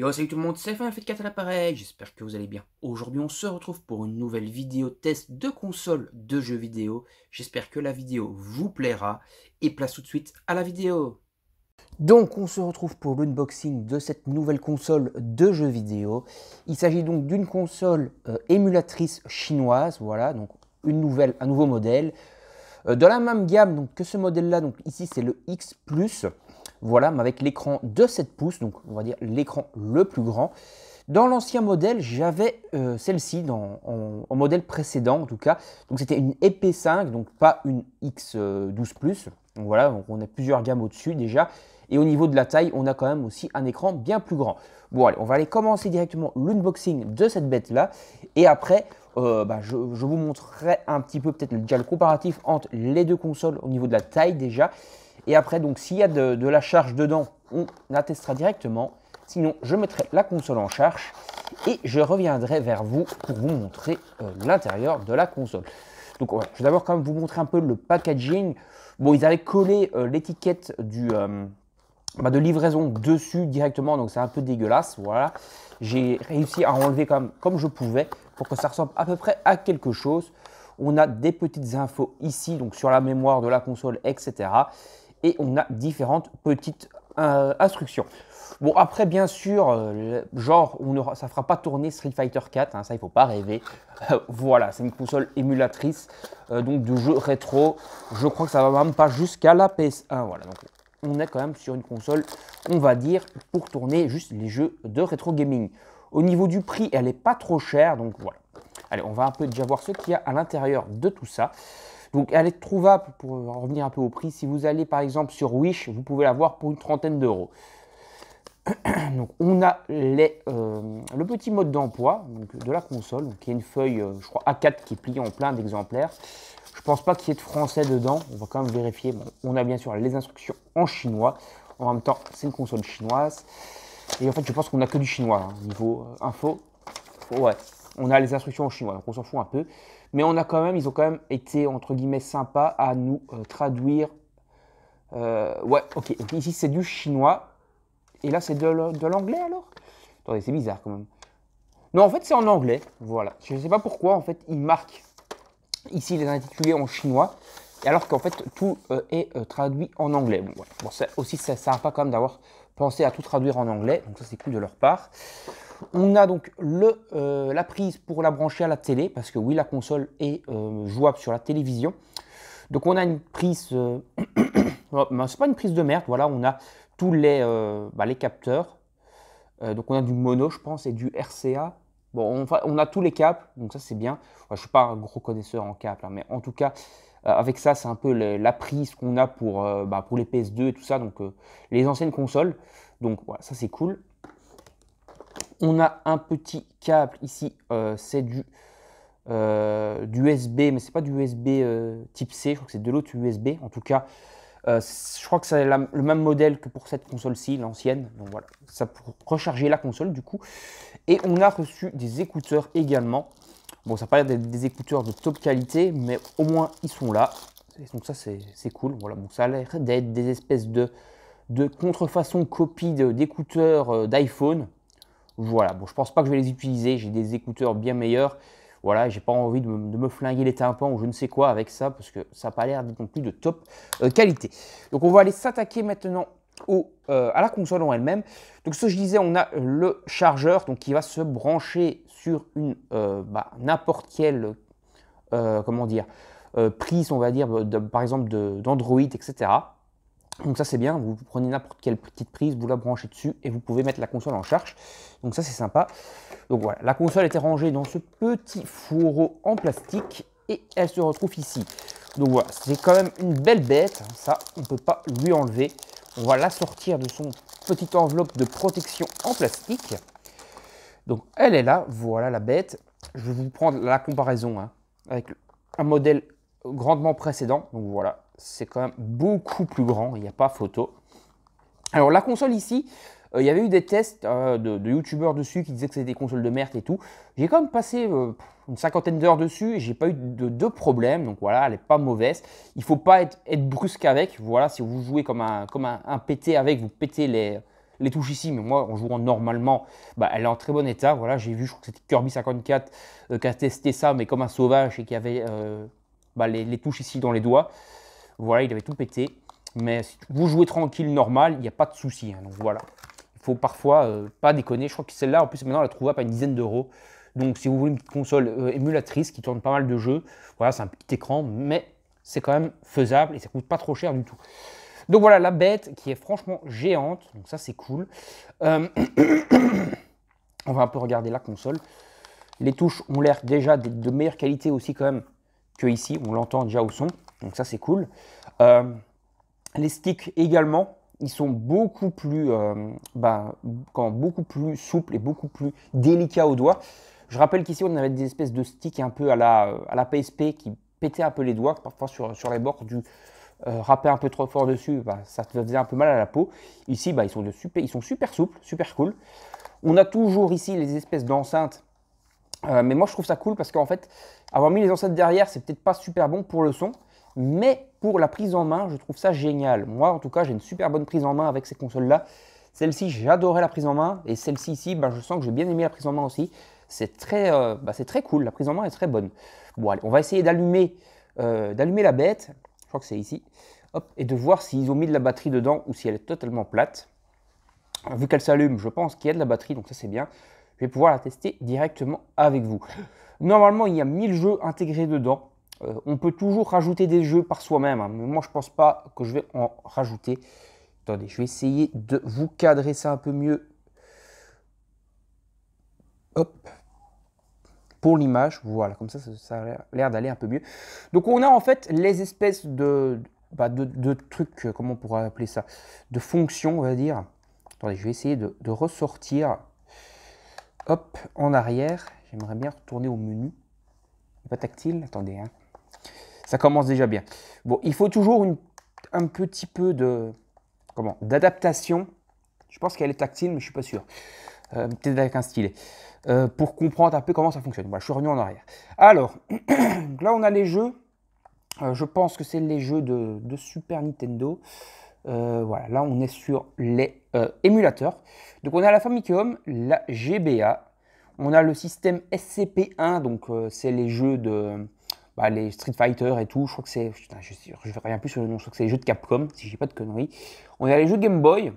Yo salut tout le monde, c'est f 4 à l'appareil, j'espère que vous allez bien. Aujourd'hui on se retrouve pour une nouvelle vidéo test de console de jeux vidéo. J'espère que la vidéo vous plaira et place tout de suite à la vidéo. Donc on se retrouve pour l'unboxing de cette nouvelle console de jeux vidéo. Il s'agit donc d'une console euh, émulatrice chinoise, voilà, donc une nouvelle, un nouveau modèle. Euh, dans la même gamme que ce modèle là, donc ici c'est le X ⁇ voilà, mais avec l'écran de 7 pouces, donc on va dire l'écran le plus grand. Dans l'ancien modèle, j'avais euh, celle-ci en, modèle précédent en tout cas. Donc c'était une EP5, donc pas une X12+. Donc voilà, donc on a plusieurs gammes au-dessus déjà. Et au niveau de la taille, on a quand même aussi un écran bien plus grand. Bon allez, on va aller commencer directement l'unboxing de cette bête-là. Et après, euh, bah, je, je, vous montrerai un petit peu peut-être déjà le comparatif entre les deux consoles au niveau de la taille déjà. Et après, donc, s'il y a de, la charge dedans, on attestera directement. Sinon, je mettrai la console en charge et je reviendrai vers vous pour vous montrer euh, l'intérieur de la console. Donc, je vais d'abord quand même vous montrer un peu le packaging. Bon, ils avaient collé euh, l'étiquette du... Euh, bah, de livraison dessus directement, donc c'est un peu dégueulasse, voilà. J'ai réussi à enlever comme comme je pouvais pour que ça ressemble à peu près à quelque chose. On a des petites infos ici, donc sur la mémoire de la console, etc et on a différentes petites euh, instructions. Bon, après, bien sûr, euh, genre, on aura, ça fera pas tourner Street Fighter 4, hein, ça, il faut pas rêver. Euh, voilà, c'est une console émulatrice, donc de jeux rétro. Je crois que ça va même pas jusqu'à la PS1, voilà. Donc, on est quand même sur une console, on va dire, pour tourner juste les jeux de rétro gaming. Au niveau du prix, elle est pas trop chère, donc voilà. Allez, on va un peu déjà voir ce qu'il y a à l'intérieur de tout ça. Donc elle est trouvable, pour revenir un peu au prix, si vous allez par exemple sur Wish, vous pouvez l'avoir pour une trentaine d'euros. Donc on a euh, le petit mode d'emploi de la console, qui est une feuille, euh, je crois, A4 qui est pliée en plein d'exemplaires. Je pense pas qu'il y ait de français dedans, on va quand même vérifier. on a bien sûr les instructions en chinois. En même temps, c'est une console chinoise. Et en fait, je pense qu'on a que du chinois, hein, niveau euh, info. Ouais, on a les instructions en chinois, donc on s'en fout un peu. Mais on a quand même, ils ont quand même été, entre guillemets, sympas à nous euh, traduire. Euh, ouais, ok. ici, c'est du chinois. Et là, c'est de, l'anglais alors Attendez, c'est bizarre quand même. Non, en fait, c'est en anglais. Voilà. Je ne sais pas pourquoi, en fait, ils marquent ici les intitulés en chinois. Alors qu'en fait, tout euh, est traduit en anglais. Bon, ça aussi, c'est sympa quand même d'avoir pensé à tout traduire en anglais. Donc ça, c'est cool de leur part. On a donc euh, la prise pour la brancher à la télé, parce que oui, la console est euh, jouable sur la télévision. Donc on a une prise, euh, oh, c'est pas une prise de merde, voilà, on a tous les, bah, capteurs. donc on a du mono, je pense, et du RCA. Bon, on, a tous les câbles, donc ça c'est bien. je ne suis pas un gros connaisseur en câbles, hein, mais en tout cas, avec ça, c'est un peu la prise qu'on a pour, bah, pour les PS2 et tout ça, donc les anciennes consoles. Donc voilà, ça c'est cool. On a un petit câble ici, euh, c'est du, USB, euh, mais c'est pas du USB euh, type C, je crois que c'est de l'autre USB. En tout cas, je crois que c'est le même modèle que pour cette console-ci, l'ancienne. Donc voilà, ça pour recharger la console du coup. Et on a reçu des écouteurs également. Bon, ça paraît des écouteurs de top qualité, mais au moins ils sont là. Donc ça, c'est cool. Voilà, bon, ça a l'air d'être des espèces de, de contrefaçon copie d'écouteurs d'iPhone. Voilà, bon, je pense pas que je vais les utiliser, j'ai des écouteurs bien meilleurs. Voilà, j'ai pas envie de me, flinguer les tympans ou je ne sais quoi avec ça, parce que ça n'a pas l'air non plus de top euh, qualité. Donc on va aller s'attaquer maintenant au, euh, à la console en elle-même. Donc ce que je disais, on a le chargeur donc, qui va se brancher sur une euh, bah, n'importe quelle comment dire, prise, on va dire, bah, par exemple d'Android, etc. Donc ça c'est bien, vous prenez n'importe quelle petite prise, vous la branchez dessus et vous pouvez mettre la console en charge. Donc ça c'est sympa. Donc voilà, la console était rangée dans ce petit fourreau en plastique et elle se retrouve ici. Donc voilà, c'est quand même une belle bête, ça on ne peut pas lui enlever. On va la sortir de son petite enveloppe de protection en plastique. Donc elle est là, voilà la bête. Je vais vous prendre la comparaison hein, avec un modèle grandement précédent. Donc voilà, c'est quand même beaucoup plus grand, il n'y a pas photo. Alors la console ici, euh, il y avait eu des tests euh, de, de youtubeurs dessus qui disaient que c'était des consoles de merde et tout. J'ai quand même passé euh, une cinquantaine d'heures dessus et j'ai pas eu de, de, problème. Donc voilà, elle n'est pas mauvaise. Il faut pas être, être, brusque avec. Voilà, si vous jouez comme un, comme un, pété avec, vous pétez les, les, touches ici. Mais moi, en jouant normalement, bah, elle est en très bon état. Voilà, j'ai vu, je crois que c'était Kirby 54 qui a testé ça, mais comme un sauvage et qui avait bah, les touches ici dans les doigts. Voilà, il avait tout pété. Mais si vous jouez tranquille, normal, il n'y a pas de souci. Hein. donc voilà, il faut parfois euh, pas déconner. Je crois que celle-là, en plus, maintenant, on la trouve à une dizaine d'euros. Donc si vous voulez une console euh, émulatrice qui tourne pas mal de jeux, voilà, c'est un petit écran, mais c'est quand même faisable et ça coûte pas trop cher du tout. Donc voilà, la bête qui est franchement géante, donc ça c'est cool. Euh, on va un peu regarder la console. Les touches ont l'air déjà de meilleure qualité aussi quand même que ici, on l'entend déjà au son. Donc ça c'est cool. Euh, les sticks également, ils sont beaucoup plus, euh, bah, quand, beaucoup plus souples et beaucoup plus délicats aux doigts. Je rappelle qu'ici on avait des espèces de sticks un peu à la, la PSP qui pétaient un peu les doigts, parfois sur, sur les bords du euh, un peu trop fort dessus, bah, ça faisait un peu mal à la peau. Ici, bah, ils, sont de super, ils sont super souples, super cool. On a toujours ici les espèces d'enceintes mais moi, je trouve ça cool parce qu'en fait, avoir mis les enceintes derrière, c'est peut-être pas super bon pour le son. Mais pour la prise en main, je trouve ça génial. Moi, en tout cas, j'ai une super bonne prise en main avec ces consoles-là. Celle-ci, j'adorais la prise en main. Et celle-ci ici, ben, je sens que j'ai bien aimé la prise en main aussi. C'est très, euh, ben, c'est très cool. La prise en main est très bonne. Bon, on va essayer d'allumer, euh, d'allumer la bête. Je crois que c'est ici. et de voir s'ils ont mis de la batterie dedans ou si elle est totalement plate. Vu qu'elle s'allume, je pense qu'il y a de la batterie, donc ça c'est bien. Je vais pouvoir la tester directement avec vous. Normalement, il y a 1000 jeux intégrés dedans. Euh, on peut toujours rajouter des jeux par soi-même, hein, mais moi je pense pas que je vais en rajouter. Attendez, je vais essayer de vous cadrer ça un peu mieux. Hop. Pour l'image, voilà, comme ça, ça, a l'air d'aller un peu mieux. Donc on a en fait les espèces de, bah, trucs, euh, comment on pourrait appeler ça De fonctions, on va dire. Attendez, je vais essayer de, de ressortir. Hop, en arrière. J'aimerais bien retourner au menu. Pas tactile, attendez. Hein. Ça commence déjà bien. Bon, il faut toujours un petit peu de comment d'adaptation. Je pense qu'elle est tactile, mais je suis pas sûr. Euh, peut-être avec un stylet. Euh, pour comprendre un peu comment ça fonctionne. je suis revenu en arrière. Alors, là on a les jeux. Euh, je pense que c'est les jeux de, Super Nintendo. voilà, là on est sur les émulateurs. Donc on a la Famicom, la GBA, on a le système SCP-1, donc c'est les jeux de, bah, les Street Fighter et tout. Je crois que c'est. Je, je ne rien plus sur le nom. Je crois que c'est les jeux de Capcom, si je pas de conneries. On a les jeux Game Boy.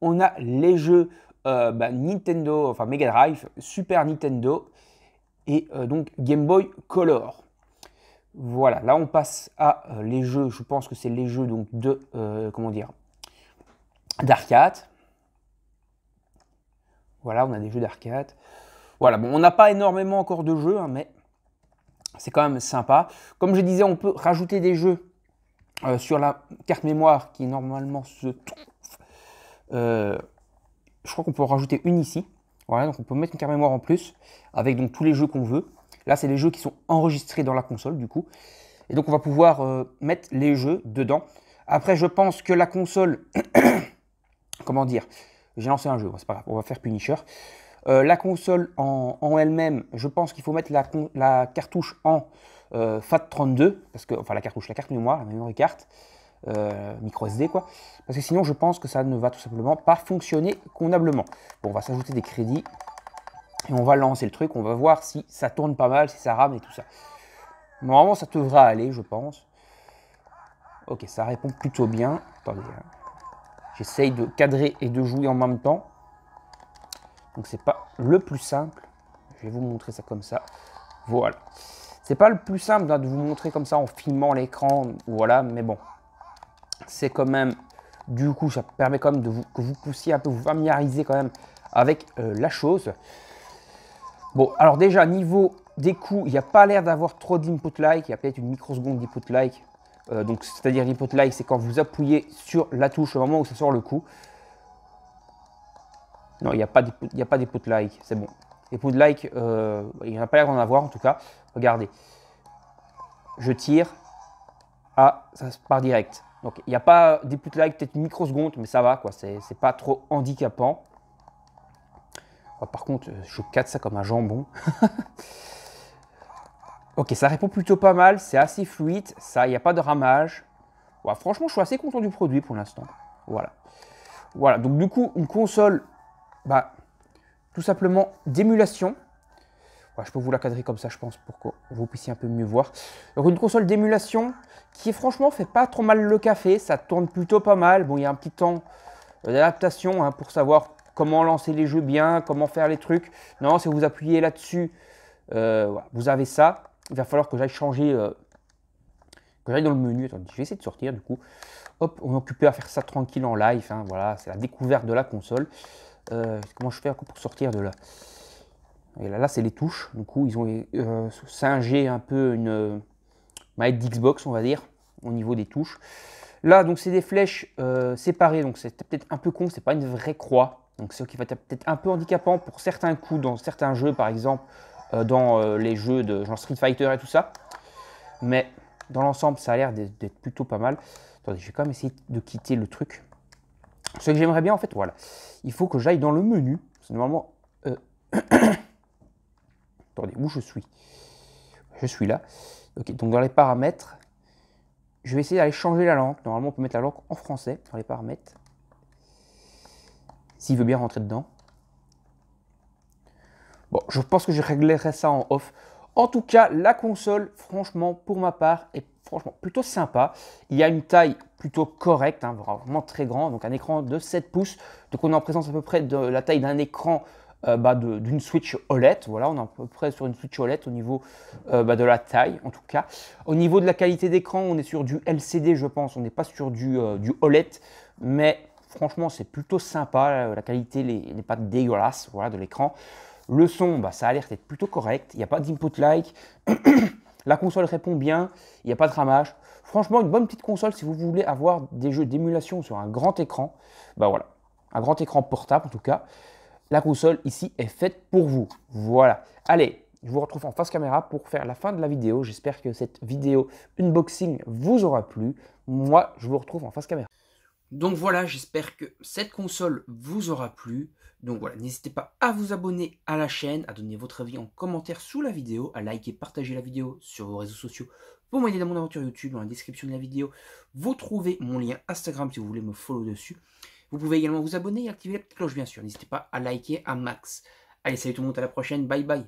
On a les jeux euh, bah, Nintendo, enfin Mega Drive, Super Nintendo et euh, donc Game Boy Color. Voilà, là on passe à euh, les jeux, je pense que c'est les jeux donc de, comment dire, d'arcade. Voilà, on a des jeux d'arcade. Voilà, bon, on n'a pas énormément encore de jeux, hein, mais c'est quand même sympa. Comme je disais, on peut rajouter des jeux euh, sur la carte mémoire qui normalement se trouve euh, je crois qu'on peut en rajouter une ici. Voilà, donc on peut mettre une carte mémoire en plus avec donc tous les jeux qu'on veut. Là, c'est les jeux qui sont enregistrés dans la console du coup. Et donc on va pouvoir euh, mettre les jeux dedans. Après, je pense que la console, comment dire, j'ai lancé un jeu, c'est pas grave, on va faire Punisher. Euh, la console en, elle-même, je pense qu'il faut mettre la, cartouche en euh, FAT32, parce que, enfin la cartouche, la carte mémoire, la mémoire carte, euh, micro SD quoi, parce que sinon je pense que ça ne va tout simplement pas fonctionner convenablement. Bon, on va s'ajouter des crédits et on va lancer le truc, on va voir si ça tourne pas mal, si ça rame et tout ça. Normalement ça devrait aller, je pense. Ok, ça répond plutôt bien. Attendez, hein. j'essaye de cadrer et de jouer en même temps. Donc c'est pas le plus simple. Je vais vous montrer ça comme ça. Voilà. C'est pas le plus simple hein, de vous montrer comme ça en filmant l'écran. Voilà, mais bon. C'est quand même. Du coup, ça permet quand même de vous, que vous poussiez un peu, vous familiariser quand même avec euh, la chose. Bon, alors déjà, niveau des coups, il n'y a pas l'air d'avoir trop d'input like. Il y a peut-être une microseconde d'input like. Euh, donc, c'est-à-dire l'input like, c'est quand vous appuyez sur la touche au moment où ça sort le coup. Non, il n'y a pas de like, c'est bon. Les de like, euh, il n'y en a pas l'air d'en avoir en tout cas. Regardez, je tire, ah, ça part direct. Donc il n'y a pas des de like, peut-être une microseconde, mais ça va, quoi. C'est pas trop handicapant. Oh, par contre, euh, je casse ça comme un jambon. ok, ça répond plutôt pas mal, c'est assez fluide, ça, il n'y a pas de ramage. franchement, je suis assez content du produit pour l'instant. Voilà. Voilà, donc du coup, une console bah, tout simplement d'émulation. je peux vous la cadrer comme ça, je pense, pour que vous puissiez un peu mieux voir. Donc une console d'émulation qui, franchement, fait pas trop mal le café. Ça tourne plutôt pas mal. Bon, il y a un petit temps euh, d'adaptation hein, pour savoir comment lancer les jeux bien, comment faire les trucs. Non, si vous appuyez là-dessus, euh, vous avez ça. Il va falloir que j'aille changer, euh, que j'aille dans le menu. Attends, je vais essayer de sortir du coup. Hop, on est occupé à faire ça tranquille en live. Hein, voilà, c'est la découverte de la console. Euh, comment je fais pour sortir de là Et là, c'est les touches. Du coup, ils ont euh, singé un peu une euh, maître d'Xbox, on va dire, au niveau des touches. Là, donc c'est des flèches séparées, donc c'est peut-être un peu con, c'est pas une vraie croix. Donc ce qui va être peut-être un peu handicapant pour certains coups dans certains jeux, par exemple dans les jeux de genre Street Fighter et tout ça. Mais dans l'ensemble, ça a l'air d'être plutôt pas mal. Attendez, je vais quand même essayer de quitter le truc. Ce que j'aimerais bien, en fait, voilà. Il faut que j'aille dans le menu. C'est normalement... Euh, attendez, où je suis Je suis là. Ok, donc dans les paramètres, je vais essayer d'aller changer la langue. Normalement, on peut mettre la langue en français dans les paramètres. S'il veut bien rentrer dedans. Bon, je pense que je réglerai ça en off. En tout cas, la console, franchement, pour ma part, est franchement plutôt sympa. Il y a une taille plutôt correct, hein, vraiment très grand, donc un écran de 7 pouces. Donc on est en présence à peu près de la taille d'un écran euh, bas d'une Switch OLED. Voilà, on est à peu près sur une Switch OLED au niveau euh, bah, de la taille, en tout cas. Au niveau de la qualité d'écran, on est sur du LCD, je pense. On n'est pas sur du, euh, du, OLED, mais franchement, c'est plutôt sympa. La qualité n'est pas dégueulasse voilà, de l'écran. Le son, bah, ça a l'air d'être plutôt correct. Il n'y a pas d'input like. La console répond bien, il n'y a pas de ramage. Franchement, une bonne petite console si vous voulez avoir des jeux d'émulation sur un grand écran. Bah voilà, un grand écran portable en tout cas. La console ici est faite pour vous. Voilà. Allez, je vous retrouve en face caméra pour faire la fin de la vidéo. J'espère que cette vidéo unboxing vous aura plu. Moi, je vous retrouve en face caméra. Donc voilà, j'espère que cette console vous aura plu. Donc voilà, n'hésitez pas à vous abonner à la chaîne, à donner votre avis en commentaire sous la vidéo, à liker, partager la vidéo sur vos réseaux sociaux pour m'aider dans mon aventure YouTube. Dans la description de la vidéo, vous trouvez mon lien Instagram si vous voulez me follow dessus. Vous pouvez également vous abonner et activer la petite cloche bien sûr. N'hésitez pas à liker à max. Allez, salut tout le monde, à la prochaine, bye bye